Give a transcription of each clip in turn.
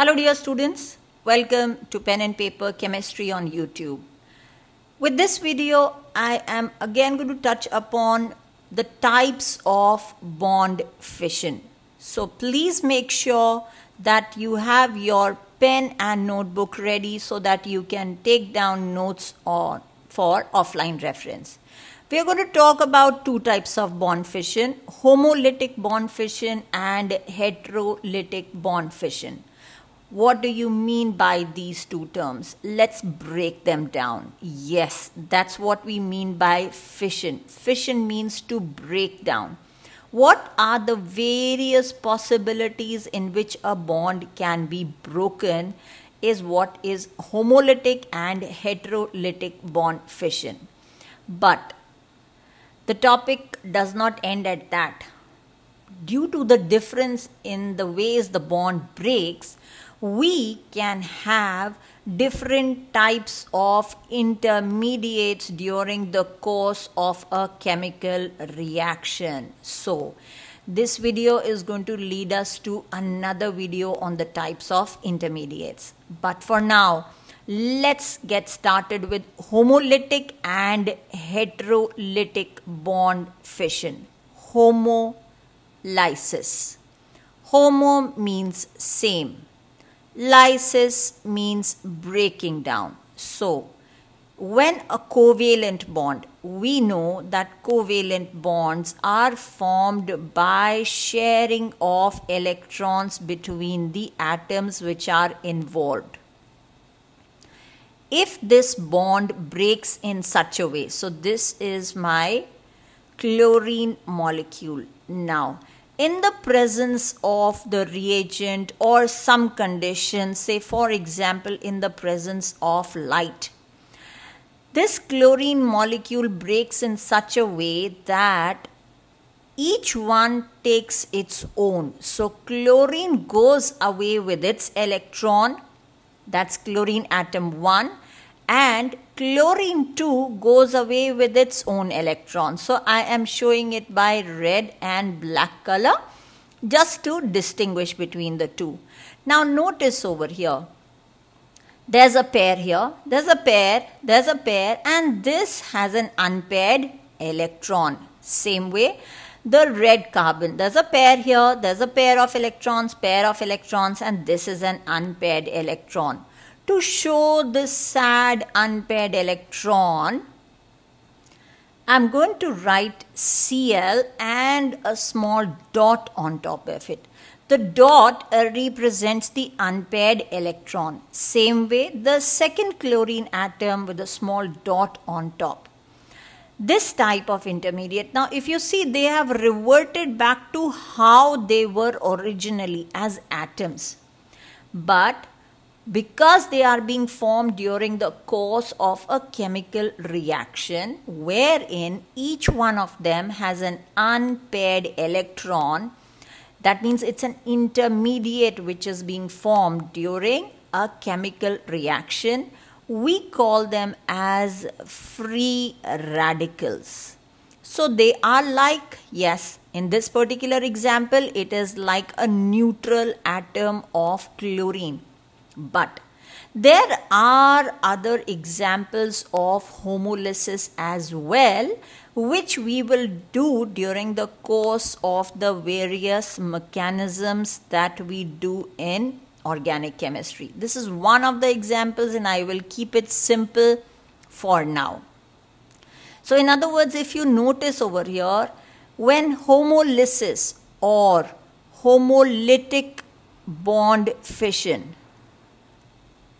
Hello dear students, welcome to Pen and Paper Chemistry on YouTube. With this video, I am again going to touch upon the types of bond fission. So please make sure that you have your pen and notebook ready so that you can take down notes on, for offline reference. We are going to talk about two types of bond fission, homolytic bond fission and heterolytic bond fission. What do you mean by these two terms? Let's break them down. Yes, that's what we mean by fission. Fission means to break down. What are the various possibilities in which a bond can be broken is what is homolytic and heterolytic bond fission. But the topic does not end at that. Due to the difference in the ways the bond breaks, we can have different types of intermediates during the course of a chemical reaction. So, this video is going to lead us to another video on the types of intermediates. But for now, let's get started with homolytic and heterolytic bond fission. Homolysis. Homo means same Lysis means breaking down. So, when a covalent bond, we know that covalent bonds are formed by sharing of electrons between the atoms which are involved. If this bond breaks in such a way, so this is my chlorine molecule. Now, in the presence of the reagent or some condition, say for example, in the presence of light. This chlorine molecule breaks in such a way that each one takes its own. So chlorine goes away with its electron, that's chlorine atom 1, and chlorine two goes away with its own electron. So I am showing it by red and black color just to distinguish between the two. Now notice over here. There's a pair here, there's a pair, there's a pair and this has an unpaired electron. Same way the red carbon. There's a pair here, there's a pair of electrons, pair of electrons and this is an unpaired electron to show this sad unpaired electron, I'm going to write Cl and a small dot on top of it. The dot uh, represents the unpaired electron. Same way, the second chlorine atom with a small dot on top. This type of intermediate, now if you see, they have reverted back to how they were originally as atoms. But because they are being formed during the course of a chemical reaction wherein each one of them has an unpaired electron that means it's an intermediate which is being formed during a chemical reaction we call them as free radicals so they are like yes in this particular example it is like a neutral atom of chlorine but there are other examples of homolysis as well, which we will do during the course of the various mechanisms that we do in organic chemistry. This is one of the examples, and I will keep it simple for now. So, in other words, if you notice over here, when homolysis or homolytic bond fission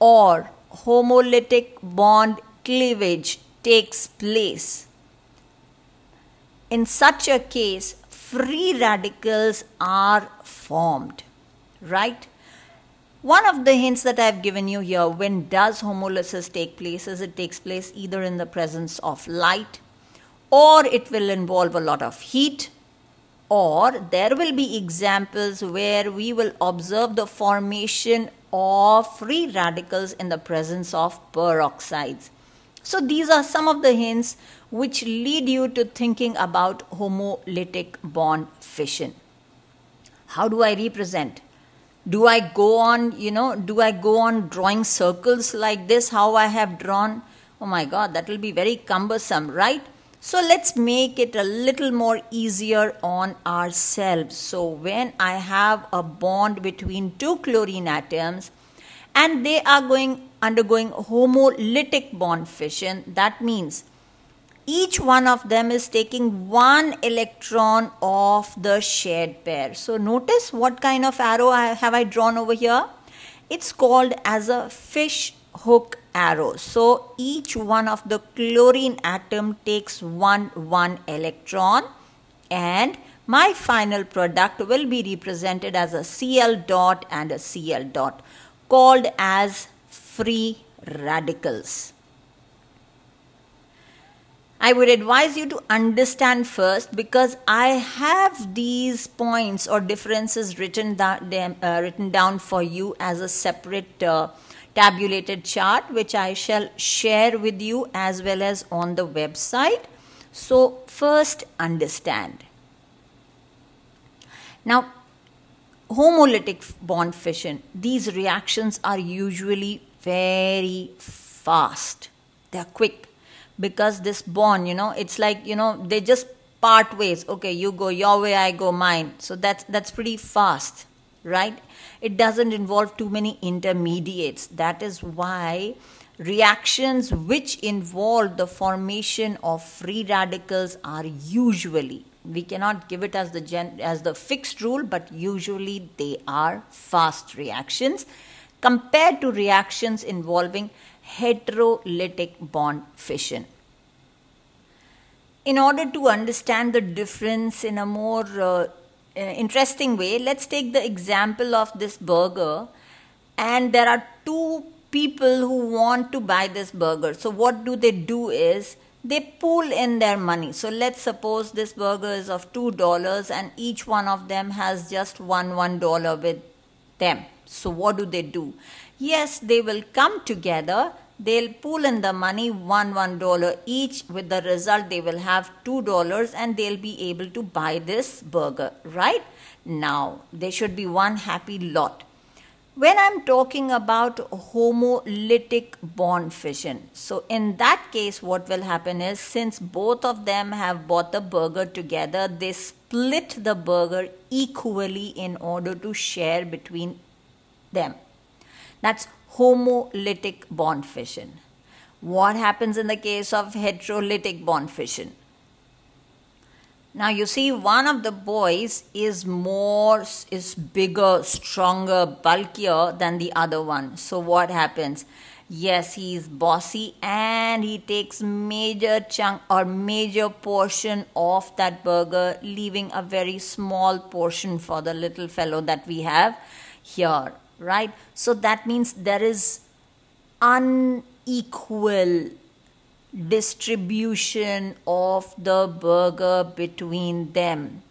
or homolytic bond cleavage takes place. In such a case, free radicals are formed, right? One of the hints that I've given you here when does homolysis take place is it takes place either in the presence of light or it will involve a lot of heat or there will be examples where we will observe the formation or free radicals in the presence of peroxides. So, these are some of the hints which lead you to thinking about homolytic bond fission. How do I represent? Do I go on, you know, do I go on drawing circles like this, how I have drawn? Oh my God, that will be very cumbersome, right? So let's make it a little more easier on ourselves. So when I have a bond between two chlorine atoms and they are going undergoing homolytic bond fission, that means each one of them is taking one electron of the shared pair. So notice what kind of arrow I, have I drawn over here? It's called as a fish hook arrow. So each one of the chlorine atom takes one one electron and my final product will be represented as a Cl dot and a Cl dot called as free radicals. I would advise you to understand first because I have these points or differences written, down, uh, written down for you as a separate uh, tabulated chart which I shall share with you as well as on the website. So first understand. Now homolytic bond fission, these reactions are usually very fast. They are quick because this bond, you know, it's like, you know, they just part ways. Okay, you go your way, I go mine. So that's that's pretty fast, right? it doesn't involve too many intermediates. That is why reactions which involve the formation of free radicals are usually we cannot give it as the gen, as the fixed rule but usually they are fast reactions compared to reactions involving heterolytic bond fission in order to understand the difference in a more uh, interesting way. Let's take the example of this burger, and there are two people who want to buy this burger. So, what do they do is they pool in their money. So, let's suppose this burger is of $2 and each one of them has just one $1 with them. So, what do they do? Yes, they will come together they'll pool in the money one one dollar each with the result they will have two dollars and they'll be able to buy this burger right now they should be one happy lot when i'm talking about homolytic bond fission so in that case what will happen is since both of them have bought the burger together they split the burger equally in order to share between them that's homolytic bond fission. What happens in the case of heterolytic bond fission? Now you see one of the boys is more is bigger, stronger, bulkier than the other one. So what happens? Yes, he is bossy and he takes major chunk or major portion of that burger leaving a very small portion for the little fellow that we have here right? So that means there is unequal distribution of the burger between them.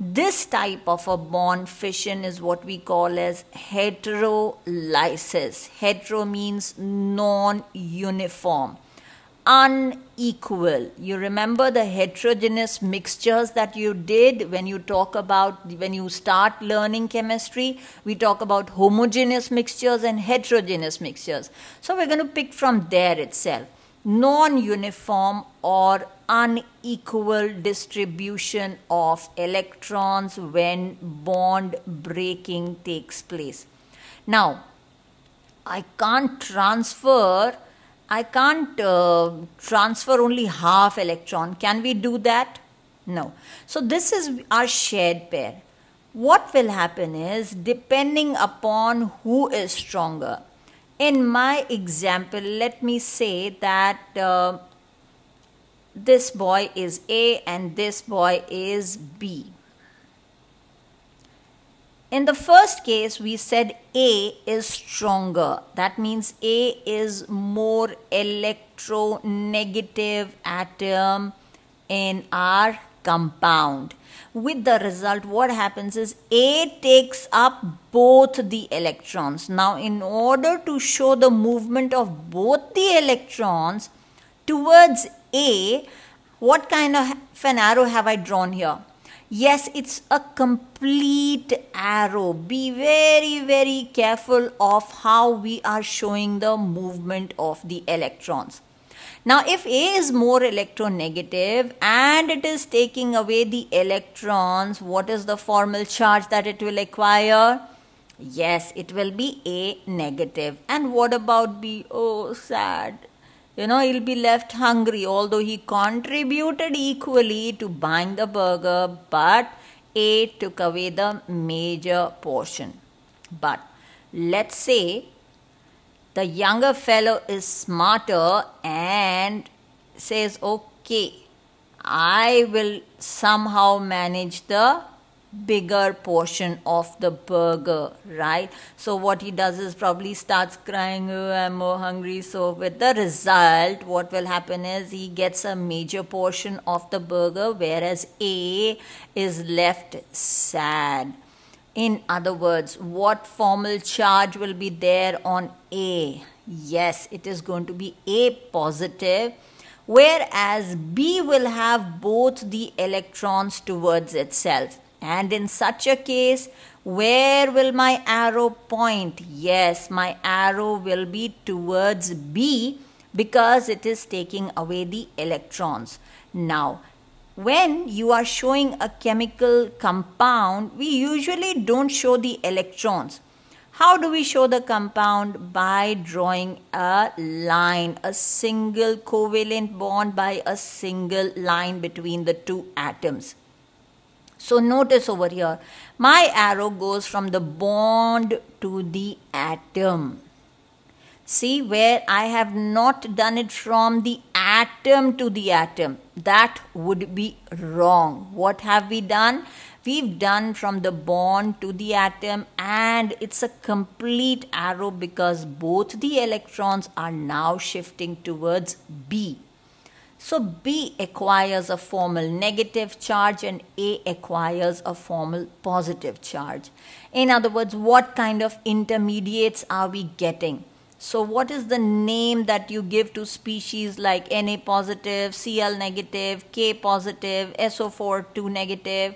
This type of a bond fission is what we call as heterolysis. Hetero means non-uniform unequal. You remember the heterogeneous mixtures that you did when you talk about, when you start learning chemistry, we talk about homogeneous mixtures and heterogeneous mixtures. So we're going to pick from there itself. Non uniform or unequal distribution of electrons when bond breaking takes place. Now, I can't transfer I can't uh, transfer only half electron. Can we do that? No. So this is our shared pair. What will happen is depending upon who is stronger. In my example, let me say that uh, this boy is A and this boy is B. In the first case, we said A is stronger. That means A is more electronegative atom in our compound. With the result, what happens is A takes up both the electrons. Now, in order to show the movement of both the electrons towards A, what kind of an arrow have I drawn here? Yes, it's a complete arrow. Be very, very careful of how we are showing the movement of the electrons. Now, if A is more electronegative and it is taking away the electrons, what is the formal charge that it will acquire? Yes, it will be A negative. And what about B? Oh, sad you know he'll be left hungry although he contributed equally to buying the burger but it took away the major portion but let's say the younger fellow is smarter and says okay i will somehow manage the bigger portion of the burger, right? So what he does is probably starts crying, oh, I'm more hungry. So with the result, what will happen is he gets a major portion of the burger, whereas A is left sad. In other words, what formal charge will be there on A? Yes, it is going to be A positive whereas B will have both the electrons towards itself. And in such a case, where will my arrow point? Yes, my arrow will be towards B because it is taking away the electrons. Now, when you are showing a chemical compound, we usually don't show the electrons. How do we show the compound? By drawing a line, a single covalent bond by a single line between the two atoms. So notice over here, my arrow goes from the bond to the atom. See where I have not done it from the atom to the atom. That would be wrong. What have we done? We've done from the bond to the atom and it's a complete arrow because both the electrons are now shifting towards B. So B acquires a formal negative charge and A acquires a formal positive charge. In other words, what kind of intermediates are we getting? So what is the name that you give to species like Na positive, Cl negative, K positive, so two negative?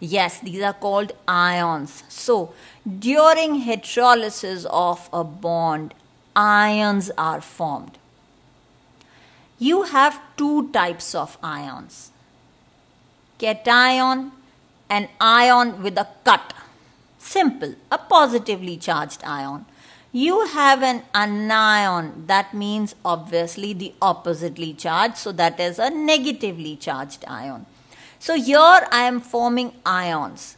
Yes, these are called ions. So during hydrolysis of a bond, ions are formed you have two types of ions cation, an ion with a cut. Simple, a positively charged ion. You have an anion, that means obviously the oppositely charged, so that is a negatively charged ion. So here I am forming ions.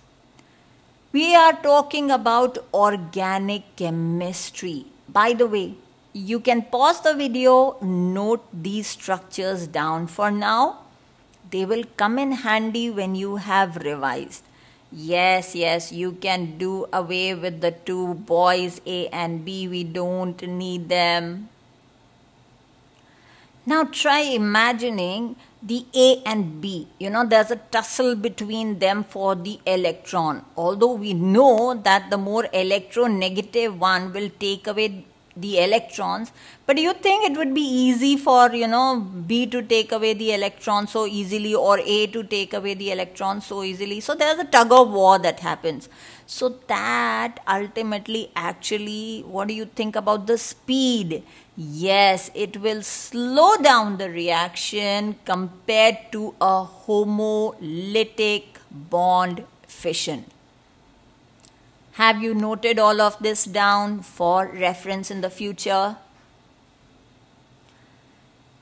We are talking about organic chemistry. By the way, you can pause the video, note these structures down for now. They will come in handy when you have revised. Yes, yes, you can do away with the two boys A and B. We don't need them. Now try imagining the A and B. You know, there's a tussle between them for the electron. Although we know that the more electronegative one will take away the electrons but you think it would be easy for you know b to take away the electron so easily or a to take away the electron so easily so there's a tug of war that happens so that ultimately actually what do you think about the speed yes it will slow down the reaction compared to a homolytic bond fission have you noted all of this down for reference in the future?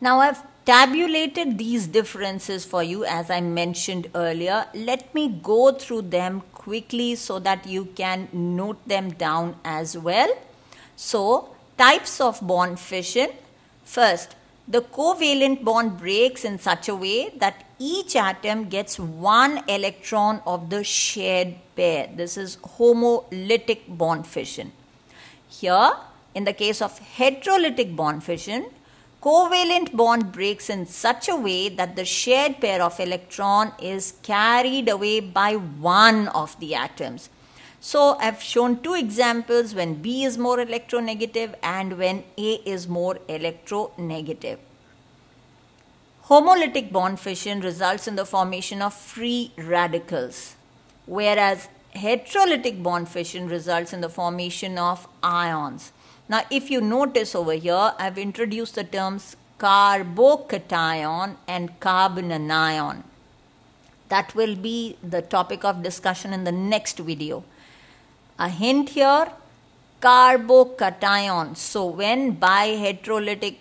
Now I've tabulated these differences for you as I mentioned earlier. Let me go through them quickly so that you can note them down as well. So, types of bond fission. First, the covalent bond breaks in such a way that each atom gets one electron of the shared pair. This is homolytic bond fission. Here, in the case of heterolytic bond fission, covalent bond breaks in such a way that the shared pair of electron is carried away by one of the atoms. So I've shown two examples when B is more electronegative and when A is more electronegative. Homolytic bond fission results in the formation of free radicals, whereas heterolytic bond fission results in the formation of ions. Now, if you notice over here, I've introduced the terms carbocation and carbonanion. That will be the topic of discussion in the next video. A hint here carbocation. So, when by heterolytic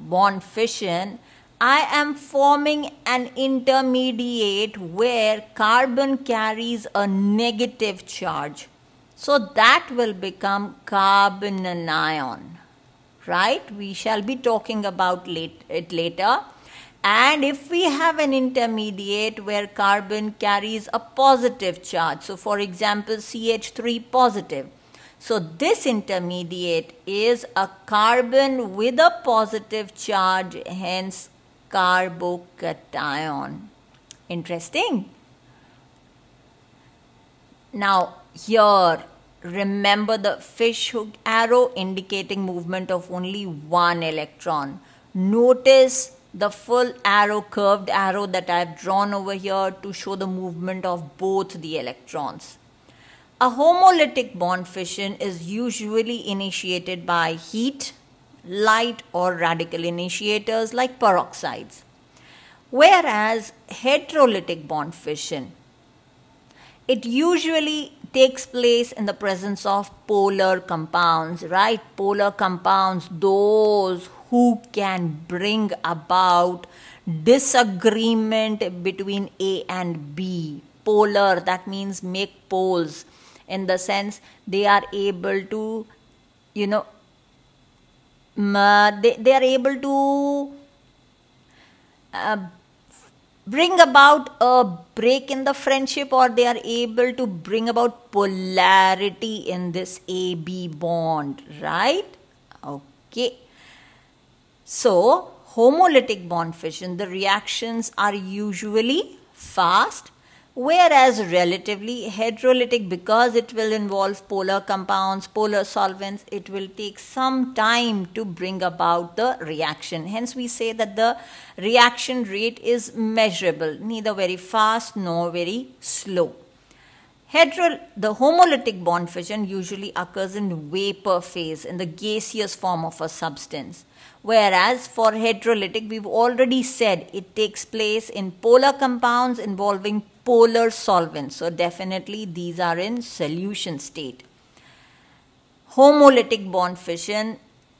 bond fission, I am forming an intermediate where carbon carries a negative charge. So that will become carbon anion, right? We shall be talking about it later. And if we have an intermediate where carbon carries a positive charge, so for example, CH3 positive, so this intermediate is a carbon with a positive charge, hence carbocation. Interesting. Now, here, remember the fish hook arrow indicating movement of only one electron. Notice the full arrow, curved arrow that I've drawn over here to show the movement of both the electrons. A homolytic bond fission is usually initiated by heat light or radical initiators like peroxides. Whereas heterolytic bond fission, it usually takes place in the presence of polar compounds, right? Polar compounds, those who can bring about disagreement between A and B. Polar, that means make poles in the sense they are able to, you know, they, they are able to uh, bring about a break in the friendship or they are able to bring about polarity in this AB bond, right? Okay. So, homolytic bond fission, the reactions are usually fast whereas relatively hydrolytic because it will involve polar compounds polar solvents it will take some time to bring about the reaction hence we say that the reaction rate is measurable neither very fast nor very slow the homolytic bond fission usually occurs in vapor phase in the gaseous form of a substance whereas for hydrolytic we've already said it takes place in polar compounds involving polar solvents. So definitely these are in solution state. Homolytic bond fission.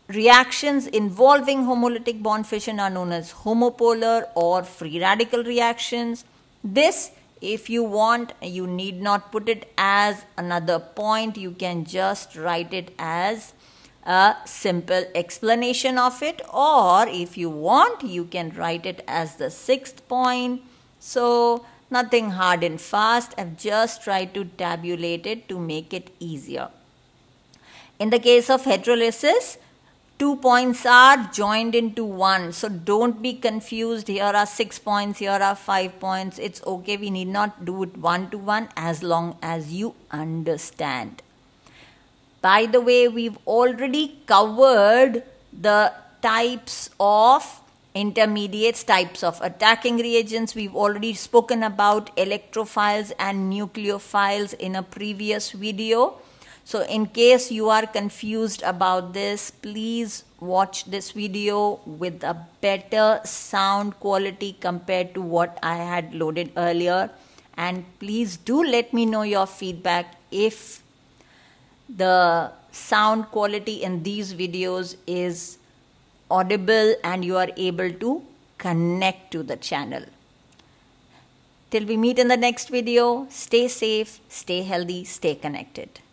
Reactions involving homolytic bond fission are known as homopolar or free radical reactions. This, if you want, you need not put it as another point. You can just write it as a simple explanation of it or if you want you can write it as the sixth point so Nothing hard and fast. I've just tried to tabulate it to make it easier. In the case of heterolysis, two points are joined into one. So don't be confused. Here are six points, here are five points. It's okay. We need not do it one to one as long as you understand. By the way, we've already covered the types of intermediates, types of attacking reagents. We've already spoken about electrophiles and nucleophiles in a previous video. So in case you are confused about this, please watch this video with a better sound quality compared to what I had loaded earlier. And please do let me know your feedback if the sound quality in these videos is audible and you are able to connect to the channel. Till we meet in the next video, stay safe, stay healthy, stay connected.